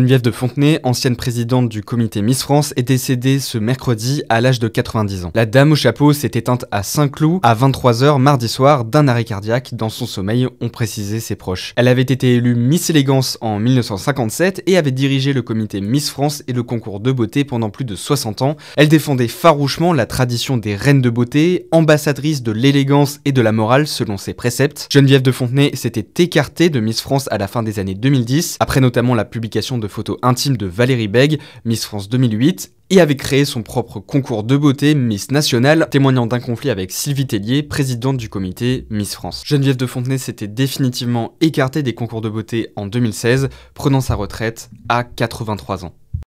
Geneviève de Fontenay, ancienne présidente du comité Miss France, est décédée ce mercredi à l'âge de 90 ans. La dame au chapeau s'est éteinte à Saint-Cloud à 23h mardi soir d'un arrêt cardiaque dans son sommeil, ont précisé ses proches. Elle avait été élue Miss Élégance en 1957 et avait dirigé le comité Miss France et le concours de beauté pendant plus de 60 ans. Elle défendait farouchement la tradition des reines de beauté, ambassadrice de l'élégance et de la morale selon ses préceptes. Geneviève de Fontenay s'était écartée de Miss France à la fin des années 2010, après notamment la publication de de photos intimes de Valérie Beg, Miss France 2008, et avait créé son propre concours de beauté Miss Nationale, témoignant d'un conflit avec Sylvie Tellier, présidente du comité Miss France. Geneviève de Fontenay s'était définitivement écartée des concours de beauté en 2016, prenant sa retraite à 83 ans.